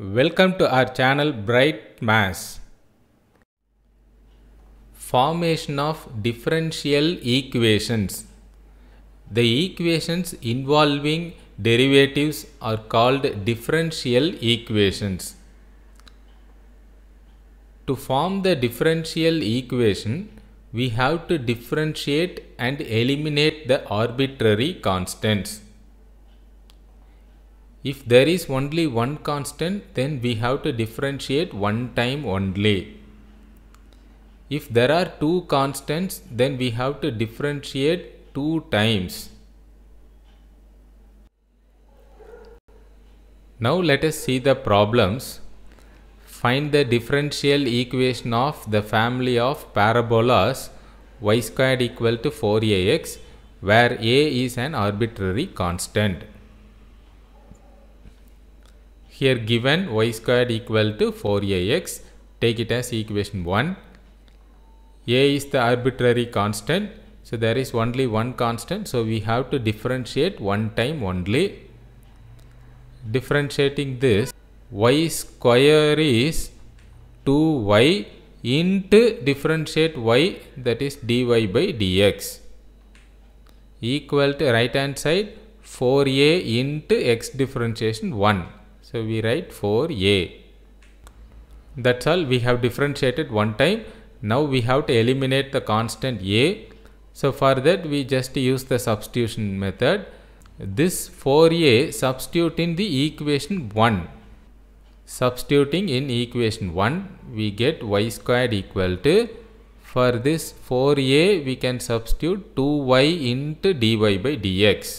Welcome to our channel Bright Mass. Formation of differential equations. The equations involving derivatives are called differential equations. To form the differential equation, we have to differentiate and eliminate the arbitrary constants. If there is only one constant, then we have to differentiate one time only. If there are two constants, then we have to differentiate two times. Now let us see the problems. Find the differential equation of the family of parabolas y squared equal to 4ax where a is an arbitrary constant. Here given y squared equal to 4ax, take it as equation 1. a is the arbitrary constant, so there is only one constant, so we have to differentiate one time only. Differentiating this, y square is 2y into differentiate y that is dy by dx equal to right hand side 4a into x differentiation 1 so we write 4a. That's all we have differentiated one time. Now we have to eliminate the constant a. So for that we just use the substitution method. This 4a substitute in the equation 1. Substituting in equation 1 we get y squared equal to for this 4a we can substitute 2y into dy by dx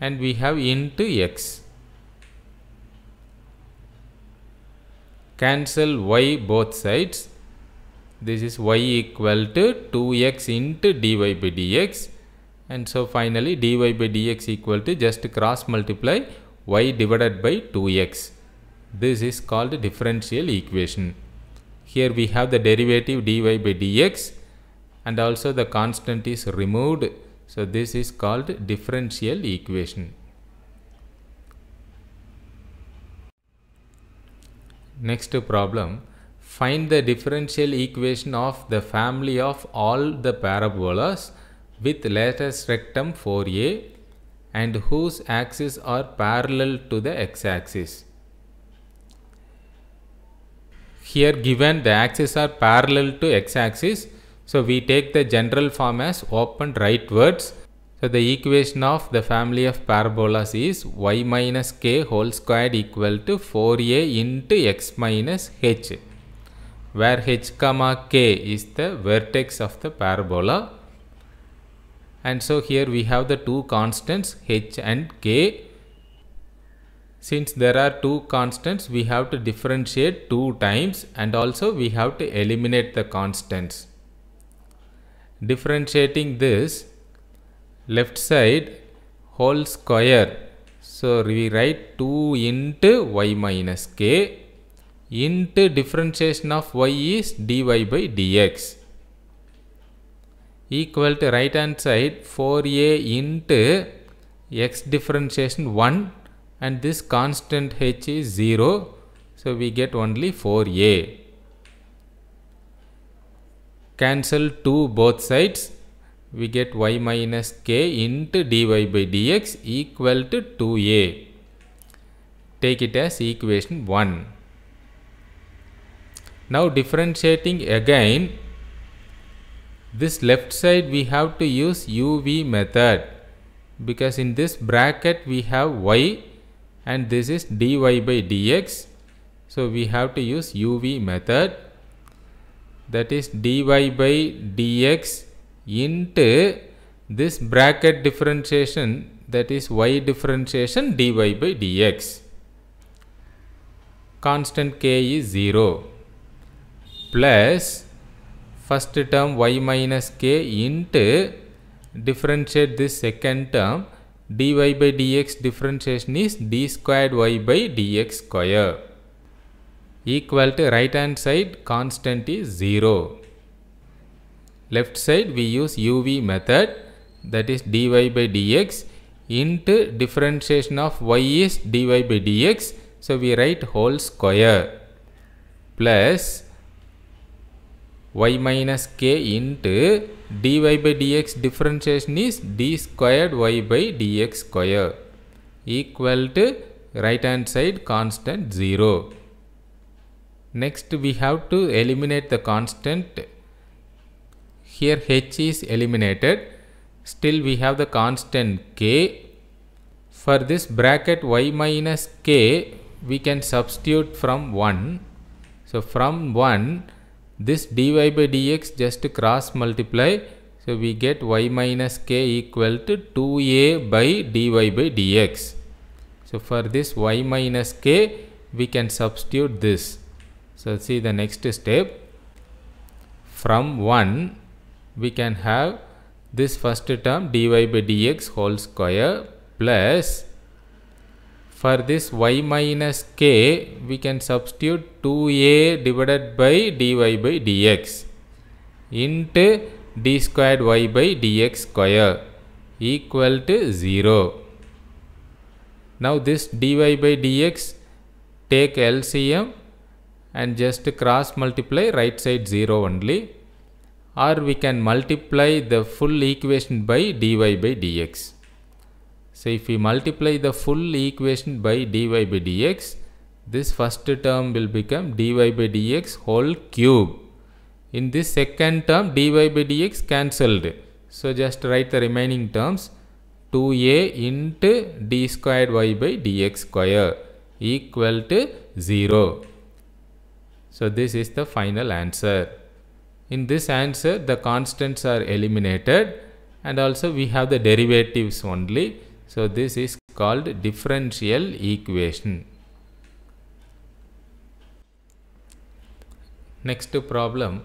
and we have into x. cancel y both sides this is y equal to 2x into dy by dx and so finally dy by dx equal to just cross multiply y divided by 2x this is called differential equation here we have the derivative dy by dx and also the constant is removed so this is called differential equation Next problem, find the differential equation of the family of all the parabolas with latest rectum 4a and whose axes are parallel to the x-axis. Here given the axes are parallel to x-axis, so we take the general form as open rightwards so the equation of the family of parabolas is y minus k whole squared equal to 4a into x minus h where h comma k is the vertex of the parabola and so here we have the two constants h and k. Since there are two constants we have to differentiate two times and also we have to eliminate the constants. Differentiating this left side whole square so we write 2 into y minus k into differentiation of y is dy by dx equal to right hand side 4a into x differentiation 1 and this constant h is 0 so we get only 4a cancel 2 both sides we get y minus k into dy by dx equal to 2a. Take it as equation 1. Now differentiating again, this left side we have to use uv method because in this bracket we have y and this is dy by dx. So we have to use uv method that is dy by dx into this bracket differentiation that is y differentiation dy by dx. Constant k is 0 plus first term y minus k into differentiate this second term dy by dx differentiation is d squared y by dx square equal to right hand side constant is 0 left side we use uv method that is dy by dx into differentiation of y is dy by dx. So, we write whole square plus y minus k into dy by dx differentiation is d squared y by dx square equal to right hand side constant 0. Next we have to eliminate the constant here h is eliminated. Still we have the constant k. For this bracket y minus k we can substitute from 1. So from 1 this dy by dx just cross multiply. So we get y minus k equal to 2a by dy by dx. So for this y minus k we can substitute this. So see the next step from 1 we can have this first term dy by dx whole square plus for this y minus k we can substitute 2a divided by dy by dx into d squared y by dx square equal to 0. Now this dy by dx take LCM and just cross multiply right side 0 only or we can multiply the full equation by dy by dx. So if we multiply the full equation by dy by dx, this first term will become dy by dx whole cube. In this second term dy by dx cancelled. So just write the remaining terms 2a into d squared y by dx square equal to 0. So this is the final answer. In this answer, the constants are eliminated and also we have the derivatives only. So this is called differential equation. Next problem,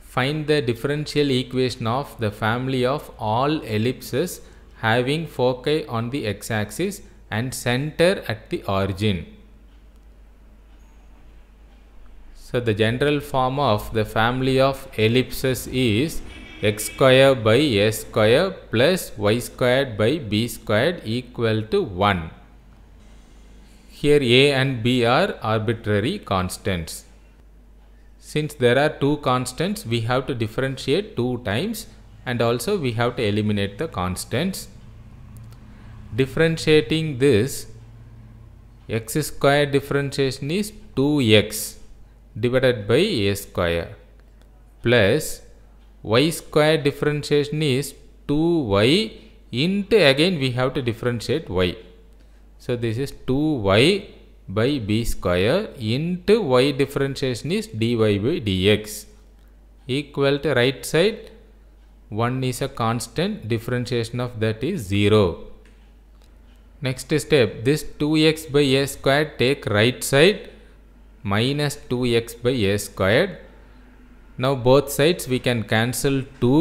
find the differential equation of the family of all ellipses having foci on the x-axis and center at the origin. So the general form of the family of ellipses is x square by a square plus y squared by b squared equal to 1. Here a and b are arbitrary constants. Since there are two constants, we have to differentiate two times and also we have to eliminate the constants. Differentiating this, x square differentiation is 2x divided by a square plus y square differentiation is 2y into again we have to differentiate y. So this is 2y by b square into y differentiation is dy by dx equal to right side 1 is a constant differentiation of that is 0. Next step this 2x by a square take right side minus 2x by a squared. Now both sides we can cancel 2.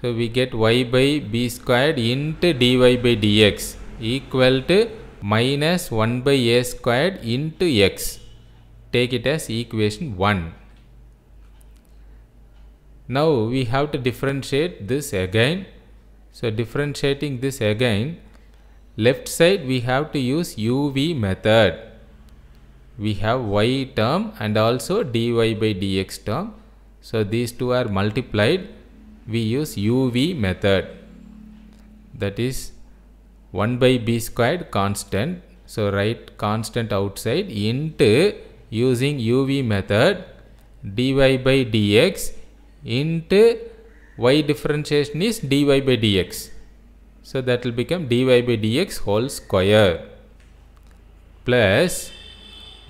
So we get y by b squared into dy by dx equal to minus 1 by a squared into x. Take it as equation 1. Now we have to differentiate this again. So differentiating this again, left side we have to use UV method we have y term and also dy by dx term. So these two are multiplied. We use uv method. That is 1 by b squared constant. So write constant outside into using uv method dy by dx into y differentiation is dy by dx. So that will become dy by dx whole square plus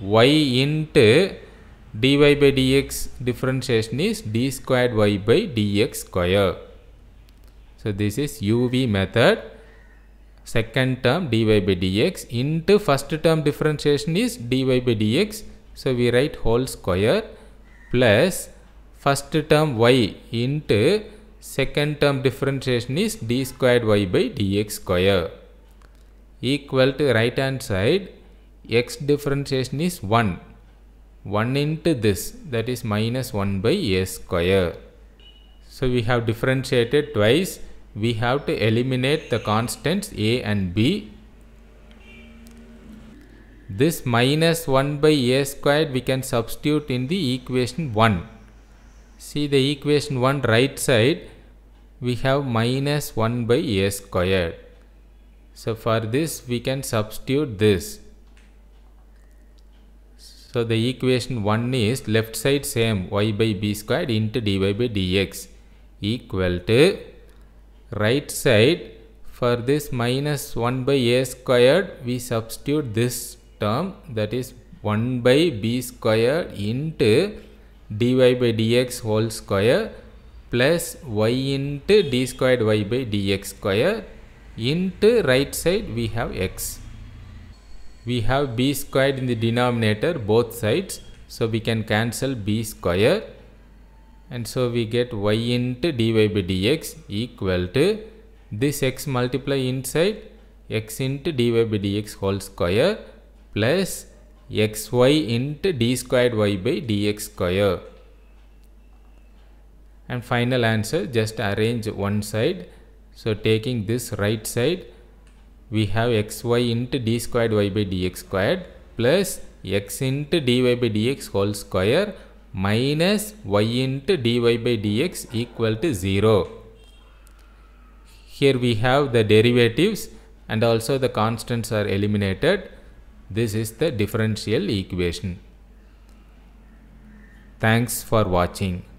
y into dy by dx differentiation is d squared y by dx square. So, this is uv method second term dy by dx into first term differentiation is dy by dx. So, we write whole square plus first term y into second term differentiation is d squared y by dx square equal to right hand side x differentiation is 1. 1 into this that is minus 1 by a square. So we have differentiated twice. We have to eliminate the constants a and b. This minus 1 by a squared we can substitute in the equation 1. See the equation 1 right side we have minus 1 by a squared. So for this we can substitute this so the equation 1 is left side same y by b squared into dy by dx equal to right side for this minus 1 by a squared we substitute this term that is 1 by b squared into dy by dx whole square plus y into d squared y by dx square into right side we have x we have b squared in the denominator both sides so we can cancel b square and so we get y into dy by dx equal to this x multiply inside x into dy by dx whole square plus xy into d squared y by dx square and final answer just arrange one side so taking this right side we have xy into d squared y by dx squared plus x into dy by dx whole square minus y into dy by dx equal to 0. Here we have the derivatives and also the constants are eliminated. This is the differential equation. Thanks for watching.